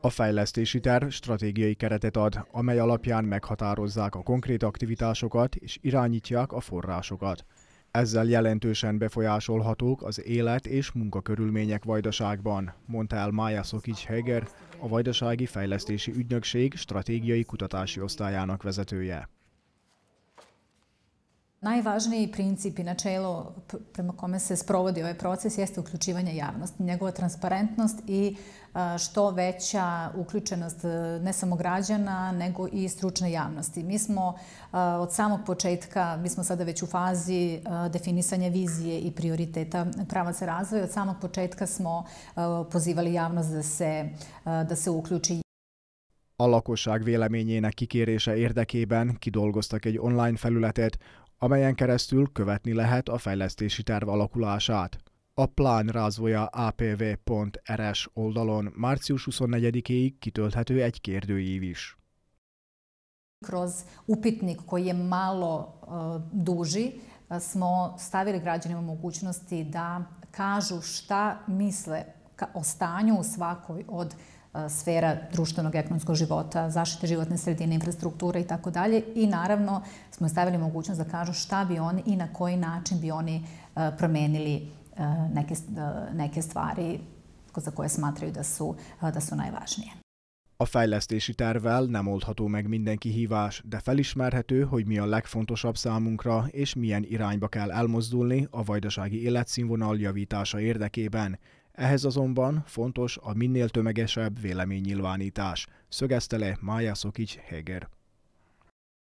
A fejlesztési terv stratégiai keretet ad, amely alapján meghatározzák a konkrét aktivitásokat és irányítják a forrásokat. Ezzel jelentősen befolyásolhatók az élet és munkakörülmények Vajdaságban, mondta el Mája Szokics Heger, a Vajdasági Fejlesztési Ügynökség stratégiai kutatási osztályának vezetője. Najvažniji princip i načelo prema kome se sprovodi ovaj proces jeste uključivanje javnosti, njegova transparentnost i što veća uključenost e, ne samo građana, nego i stručne javnosti. Mi smo od samog početka, mi smo sada već u fazi definisanja vizije i prioriteta pravaca razvoja, od samog početka smo pozivali javnost da se, da se uključi A lakosság véleményének kikérése érdekében kidolgoztak egy online felületet, amelyen keresztül követni lehet a fejlesztési terv alakulását. A plán rázvoja apv.rs oldalon március 24-ig kitölthető egy kérdőív is. Kroz upitnik koji je malo e, duži e, smo stavili građanima mogućnosti da kažu šta misle o stanju u svakoj od e, sfera društvenog ekonomskog života, zaštite životne sredine, infrastrukture i tako dalje. I naravno smo stavili mogućnost da kažu šta bi oni i na koji način bi oni e, promenili e, neke, neke stvari za koje smatraju da su, da su najvažnije. A fejlesztési tervvel nem oldható meg minden kihívás, de felismerhető, hogy mi a legfontosabb számunkra, és milyen irányba kell elmozdulni a vajdasági életszínvonal javítása érdekében, ehhez azonban fontos a minél tömegesebb véleménynyilvánítás, szögezte le Mája Szokics Heger.